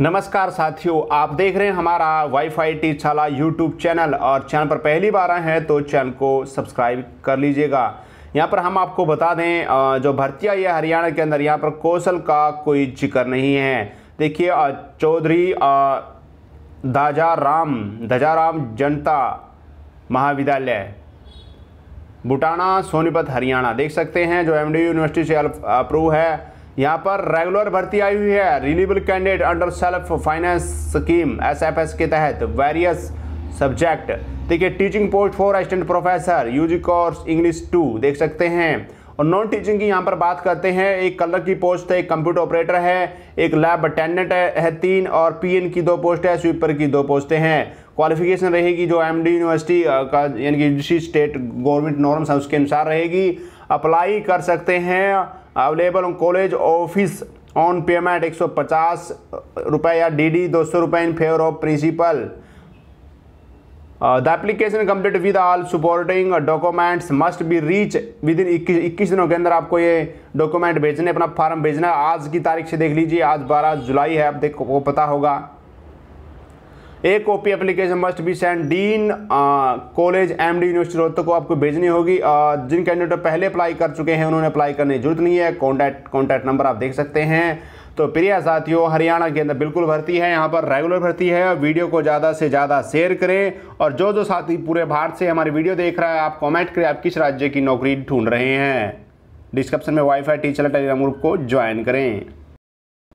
नमस्कार साथियों आप देख रहे हैं हमारा वाईफाई छाला यूट्यूब चैनल और चैनल पर पहली बार आए हैं तो चैनल को सब्सक्राइब कर लीजिएगा यहाँ पर हम आपको बता दें जो आई है हरियाणा के अंदर यहाँ पर कौशल का कोई जिक्र नहीं है देखिए चौधरी दाजाराम राम जनता महाविद्यालय बुटाना सोनीपत हरियाणा देख सकते हैं जो एम यूनिवर्सिटी से अप्रूव है यहाँ पर रेगुलर भर्ती आई हुई है reliable candidate under self finance scheme SFS के तहत वेरियस सब्जेक्ट देखिए teaching post for assistant professor UG course English too देख सकते हैं और नॉन टीचिंग की यहाँ पर बात करते हैं एक कलर की पोस्ट है एक कंप्यूटर ऑपरेटर है एक लैब अटेंडेंट है, है तीन और एन की दो पोस्ट है स्वीपर की दो पोस्टें हैं क्वालिफिकेशन रहेगी जो डी यूनिवर्सिटी का यानी कि स्टेट गवर्नमेंट नॉर्म्स हैं उसके अनुसार रहेगी अप्लाई कर सकते हैं available college office on payment एक सौ पचास या डी डी दो सौ रुपये in favour of principal the application complete with all supporting documents must be reach within इक्कीस दिनों के अंदर आपको ये डॉक्यूमेंट भेजने अपना फॉर्म भेजना आज की तारीख से देख लीजिए आज बारह जुलाई है आप देखो पता होगा एक copy application must be send dean college M D university Rohtak को आपको भेजनी होगी uh, जिन कैंडिडेट तो पहले अप्लाई कर चुके हैं उन्होंने अप्लाई करने की जरूरत नहीं है कॉन्टैक्ट कॉन्टैक्ट नंबर आप देख सकते हैं तो प्रिय साथियों हरियाणा के अंदर बिल्कुल भर्ती है यहाँ पर रेगुलर भर्ती है वीडियो को ज़्यादा से ज़्यादा शेयर करें और जो जो साथी पूरे भारत से हमारी वीडियो देख रहा है आप कमेंट करें आप किस राज्य की नौकरी ढूंढ रहे हैं डिस्क्रिप्शन में वाईफाई टीचर टेलीग्राम ग्रुप को ज्वाइन करें